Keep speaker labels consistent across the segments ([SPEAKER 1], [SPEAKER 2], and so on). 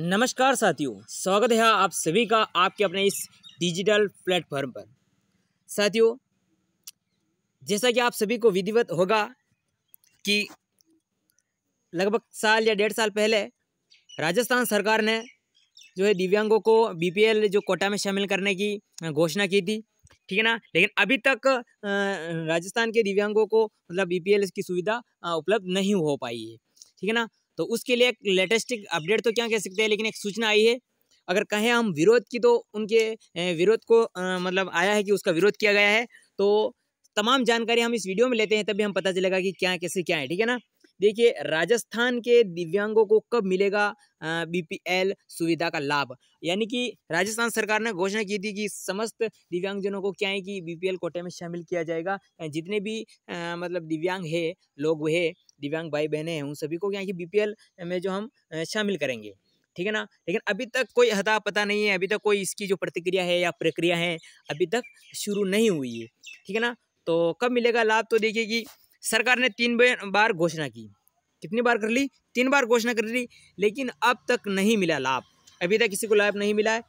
[SPEAKER 1] नमस्कार साथियों स्वागत है आप सभी का आपके अपने इस डिजिटल प्लेटफॉर्म पर साथियों जैसा कि आप सभी को विधिवत होगा कि लगभग साल या डेढ़ साल पहले राजस्थान सरकार ने जो है दिव्यांगों को बीपीएल जो कोटा में शामिल करने की घोषणा की थी ठीक है ना लेकिन अभी तक राजस्थान के दिव्यांगों को मतलब बीपीएल की सुविधा उपलब्ध नहीं हो पाई है ठीक है ना तो उसके लिए एक लेटेस्ट अपडेट तो क्या कह सकते हैं लेकिन एक सूचना आई है अगर कहें हम विरोध की तो उनके विरोध को मतलब आया है कि उसका विरोध किया गया है तो तमाम जानकारी हम इस वीडियो में लेते हैं तभी हम पता चलेगा कि क्या कैसे क्या है ठीक है ना देखिए राजस्थान के दिव्यांगों को कब मिलेगा बीपीएल सुविधा का लाभ यानी कि राजस्थान सरकार ने घोषणा की थी कि समस्त दिव्यांगजनों को क्या है कि बीपीएल कोटे में शामिल किया जाएगा जितने भी आ, मतलब दिव्यांग है लोग है दिव्यांग भाई बहने हैं उन सभी को यहाँ की बी में जो हम शामिल करेंगे ठीक है ना लेकिन अभी तक कोई हता पता नहीं है अभी तक कोई इसकी जो प्रतिक्रिया है या प्रक्रिया है अभी तक शुरू नहीं हुई है ठीक है ना तो कब मिलेगा लाभ तो देखिए कि सरकार ने तीन बार घोषणा की कितनी बार कर ली तीन बार घोषणा कर ली लेकिन अब तक नहीं मिला लाभ अभी तक किसी को लाभ नहीं मिला है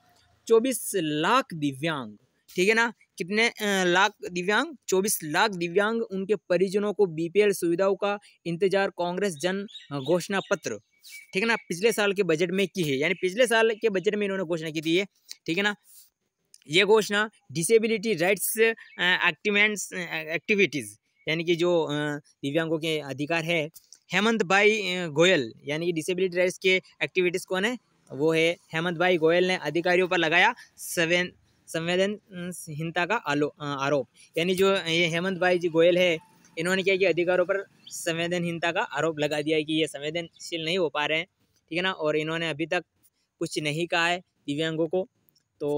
[SPEAKER 1] चौबीस लाख दिव्यांग ठीक है ना कितने लाख दिव्यांग चौबीस लाख दिव्यांग उनके परिजनों को बीपीएल सुविधाओं का इंतजार कांग्रेस जन घोषणा पत्र ठीक है ना पिछले साल के बजट में की है यानी पिछले साल के बजट में इन्होंने घोषणा की थी ये ठीक है ना ये घोषणा डिसेबिलिटी राइट्स एक्टिवेंट्स एक्टिविटीज़ यानी कि जो दिव्यांगों के अधिकार है हेमंत भाई गोयल यानी कि डिसेबिलिटी राइट्स के एक्टिविटीज़ कौन है वो है हेमंत भाई गोयल ने अधिकारियों पर लगाया सेवन संवेदनहीनता का आलो आरोप यानी जो ये हेमंत भाई जी गोयल है इन्होंने क्या किया अधिकारों पर संवेदनहीनता का आरोप लगा दिया है कि ये संवेदनशील नहीं हो पा रहे हैं ठीक है ना और इन्होंने अभी तक कुछ नहीं कहा है दिव्यांगों को तो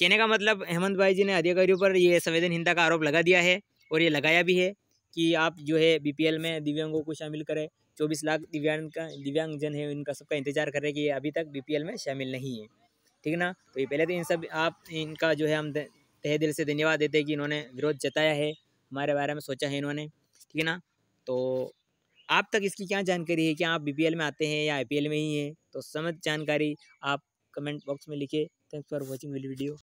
[SPEAKER 1] कहने का मतलब हेमंत भाई जी ने अधिकारियों पर ये संवेदनहीनता का आरोप लगा दिया है और ये लगाया भी है कि आप जो है बीपीएल में दिव्यांगों को शामिल करें चौबीस लाख दिव्यांग का दिव्यांगजन है इनका सबका इंतजार कर रहे हैं कि ये अभी तक बीपीएल में शामिल नहीं है ठीक ना तो ये पहले तो इन सब आप इनका जो है हम तहे दिल से धन्यवाद देते हैं कि इन्होंने विरोध जताया है हमारे बारे में सोचा है इन्होंने ठीक है ना तो आप तक इसकी क्या जानकारी है कि आप बी में आते हैं या आई में ही हैं तो समझ जानकारी आप कमेंट बॉक्स में लिखे थैंक्स फॉर वॉचिंग वीडियो